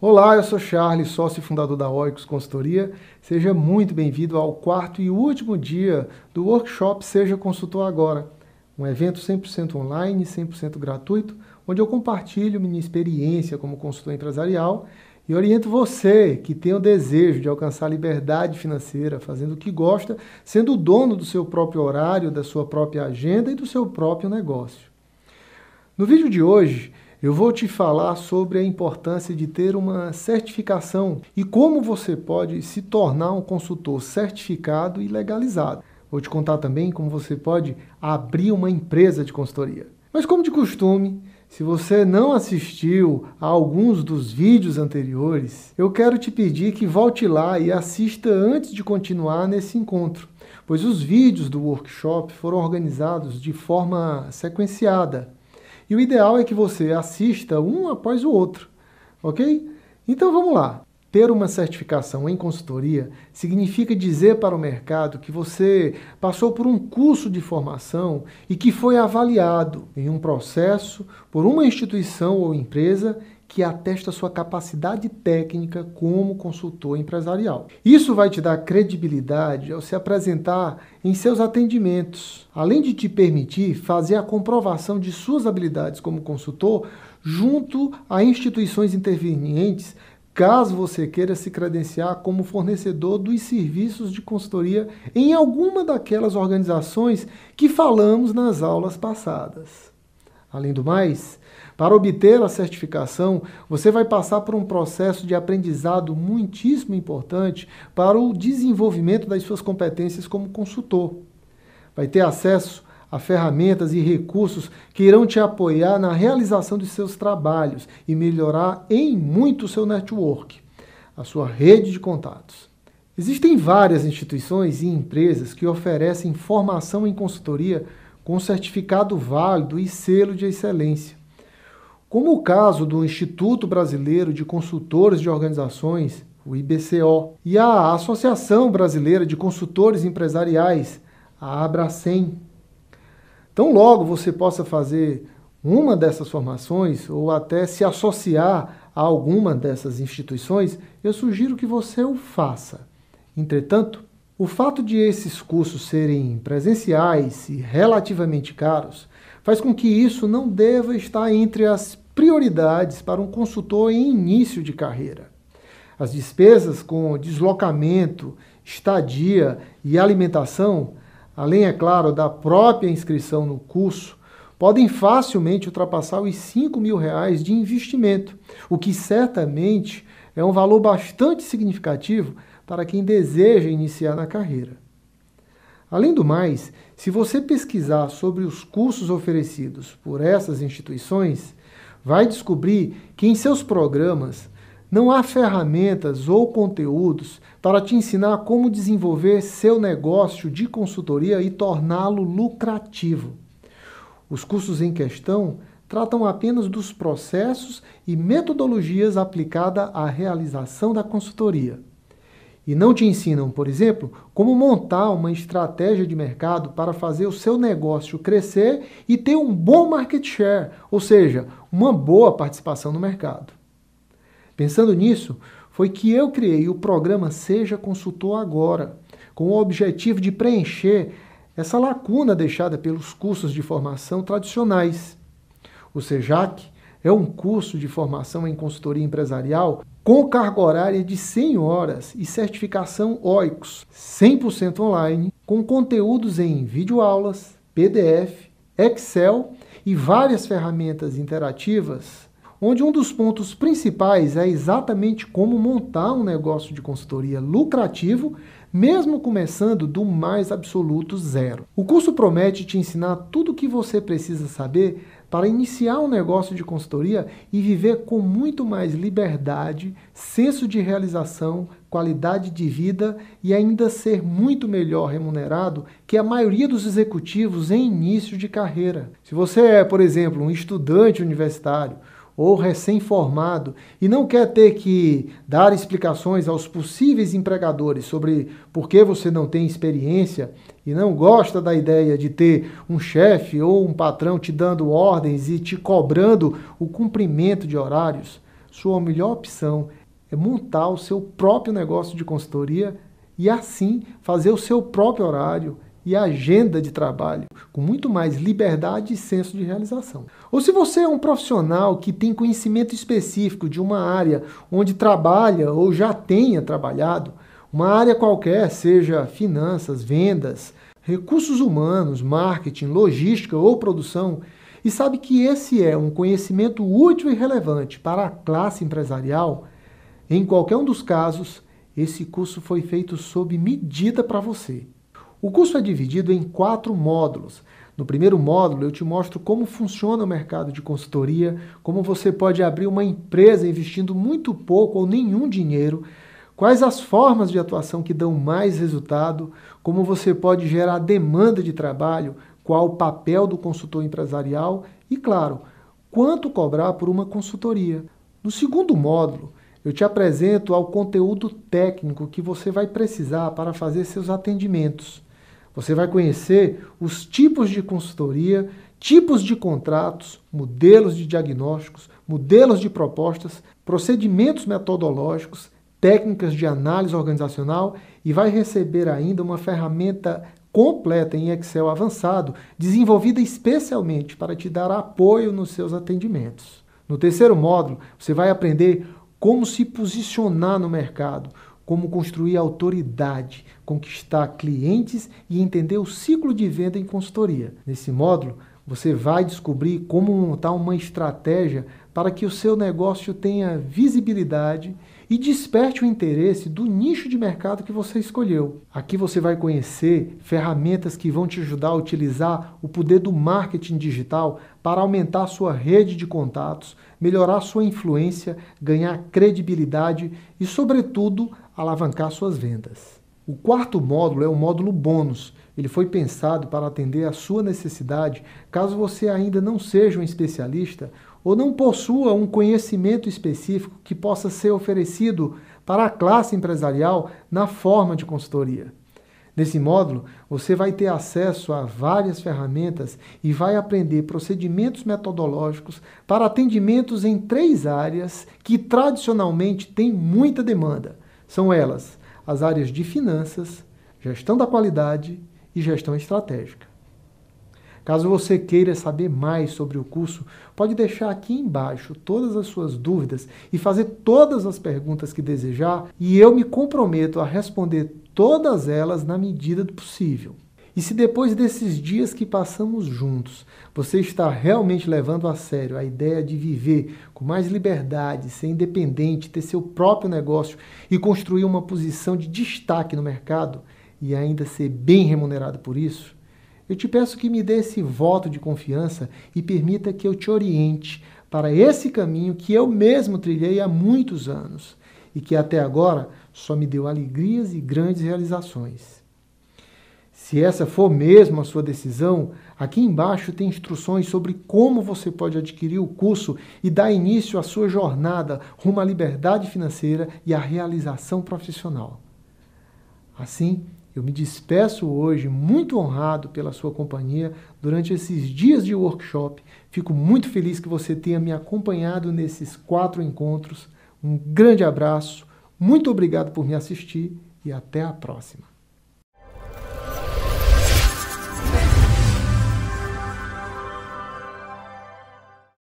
Olá, eu sou Charles, sócio e fundador da Oicos Consultoria. Seja muito bem-vindo ao quarto e último dia do workshop Seja Consultor Agora, um evento 100% online, 100% gratuito, onde eu compartilho minha experiência como consultor empresarial e oriento você que tem o desejo de alcançar a liberdade financeira, fazendo o que gosta, sendo o dono do seu próprio horário, da sua própria agenda e do seu próprio negócio. No vídeo de hoje, eu vou te falar sobre a importância de ter uma certificação e como você pode se tornar um consultor certificado e legalizado. Vou te contar também como você pode abrir uma empresa de consultoria. Mas, como de costume, se você não assistiu a alguns dos vídeos anteriores, eu quero te pedir que volte lá e assista antes de continuar nesse encontro, pois os vídeos do workshop foram organizados de forma sequenciada e o ideal é que você assista um após o outro, ok? Então vamos lá. Ter uma certificação em consultoria significa dizer para o mercado que você passou por um curso de formação e que foi avaliado em um processo por uma instituição ou empresa que atesta sua capacidade técnica como consultor empresarial. Isso vai te dar credibilidade ao se apresentar em seus atendimentos, além de te permitir fazer a comprovação de suas habilidades como consultor junto a instituições intervenientes, caso você queira se credenciar como fornecedor dos serviços de consultoria em alguma daquelas organizações que falamos nas aulas passadas. Além do mais, para obter a certificação, você vai passar por um processo de aprendizado muitíssimo importante para o desenvolvimento das suas competências como consultor. Vai ter acesso a ferramentas e recursos que irão te apoiar na realização de seus trabalhos e melhorar em muito o seu network, a sua rede de contatos. Existem várias instituições e empresas que oferecem formação em consultoria com certificado válido e selo de excelência como o caso do Instituto Brasileiro de Consultores de Organizações, o IBCO, e a Associação Brasileira de Consultores Empresariais, a Abracem. Tão logo você possa fazer uma dessas formações ou até se associar a alguma dessas instituições, eu sugiro que você o faça. Entretanto, o fato de esses cursos serem presenciais e relativamente caros faz com que isso não deva estar entre as prioridades para um consultor em início de carreira. As despesas com deslocamento, estadia e alimentação, além, é claro, da própria inscrição no curso, podem facilmente ultrapassar os 5 mil reais de investimento, o que certamente é um valor bastante significativo para quem deseja iniciar na carreira. Além do mais, se você pesquisar sobre os cursos oferecidos por essas instituições, vai descobrir que em seus programas não há ferramentas ou conteúdos para te ensinar como desenvolver seu negócio de consultoria e torná-lo lucrativo. Os cursos em questão tratam apenas dos processos e metodologias aplicadas à realização da consultoria e não te ensinam, por exemplo, como montar uma estratégia de mercado para fazer o seu negócio crescer e ter um bom market share, ou seja, uma boa participação no mercado. Pensando nisso, foi que eu criei o programa Seja Consultor Agora, com o objetivo de preencher essa lacuna deixada pelos cursos de formação tradicionais. O SEJAC é um curso de formação em consultoria empresarial com carga horária de 100 horas e certificação OICOS 100% online, com conteúdos em videoaulas, PDF, Excel e várias ferramentas interativas onde um dos pontos principais é exatamente como montar um negócio de consultoria lucrativo, mesmo começando do mais absoluto zero. O curso promete te ensinar tudo o que você precisa saber para iniciar um negócio de consultoria e viver com muito mais liberdade, senso de realização, qualidade de vida e ainda ser muito melhor remunerado que a maioria dos executivos em início de carreira. Se você é, por exemplo, um estudante universitário, ou recém-formado e não quer ter que dar explicações aos possíveis empregadores sobre por que você não tem experiência e não gosta da ideia de ter um chefe ou um patrão te dando ordens e te cobrando o cumprimento de horários, sua melhor opção é montar o seu próprio negócio de consultoria e assim fazer o seu próprio horário e agenda de trabalho, com muito mais liberdade e senso de realização. Ou se você é um profissional que tem conhecimento específico de uma área onde trabalha ou já tenha trabalhado, uma área qualquer, seja finanças, vendas, recursos humanos, marketing, logística ou produção, e sabe que esse é um conhecimento útil e relevante para a classe empresarial, em qualquer um dos casos, esse curso foi feito sob medida para você. O curso é dividido em quatro módulos. No primeiro módulo, eu te mostro como funciona o mercado de consultoria, como você pode abrir uma empresa investindo muito pouco ou nenhum dinheiro, quais as formas de atuação que dão mais resultado, como você pode gerar demanda de trabalho, qual o papel do consultor empresarial e, claro, quanto cobrar por uma consultoria. No segundo módulo, eu te apresento ao conteúdo técnico que você vai precisar para fazer seus atendimentos. Você vai conhecer os tipos de consultoria, tipos de contratos, modelos de diagnósticos, modelos de propostas, procedimentos metodológicos, técnicas de análise organizacional e vai receber ainda uma ferramenta completa em Excel avançado, desenvolvida especialmente para te dar apoio nos seus atendimentos. No terceiro módulo, você vai aprender como se posicionar no mercado, como construir autoridade, conquistar clientes e entender o ciclo de venda em consultoria. Nesse módulo, você vai descobrir como montar uma estratégia para que o seu negócio tenha visibilidade e desperte o interesse do nicho de mercado que você escolheu. Aqui você vai conhecer ferramentas que vão te ajudar a utilizar o poder do marketing digital para aumentar sua rede de contatos, melhorar sua influência, ganhar credibilidade e, sobretudo, alavancar suas vendas. O quarto módulo é o módulo bônus. Ele foi pensado para atender à sua necessidade caso você ainda não seja um especialista ou não possua um conhecimento específico que possa ser oferecido para a classe empresarial na forma de consultoria. Nesse módulo, você vai ter acesso a várias ferramentas e vai aprender procedimentos metodológicos para atendimentos em três áreas que tradicionalmente têm muita demanda. São elas as áreas de finanças, gestão da qualidade e gestão estratégica. Caso você queira saber mais sobre o curso, pode deixar aqui embaixo todas as suas dúvidas e fazer todas as perguntas que desejar, e eu me comprometo a responder todas elas na medida do possível. E se depois desses dias que passamos juntos, você está realmente levando a sério a ideia de viver com mais liberdade, ser independente, ter seu próprio negócio e construir uma posição de destaque no mercado e ainda ser bem remunerado por isso, eu te peço que me dê esse voto de confiança e permita que eu te oriente para esse caminho que eu mesmo trilhei há muitos anos e que até agora só me deu alegrias e grandes realizações. Se essa for mesmo a sua decisão, aqui embaixo tem instruções sobre como você pode adquirir o curso e dar início à sua jornada rumo à liberdade financeira e à realização profissional. Assim, eu me despeço hoje muito honrado pela sua companhia durante esses dias de workshop. Fico muito feliz que você tenha me acompanhado nesses quatro encontros. Um grande abraço, muito obrigado por me assistir e até a próxima.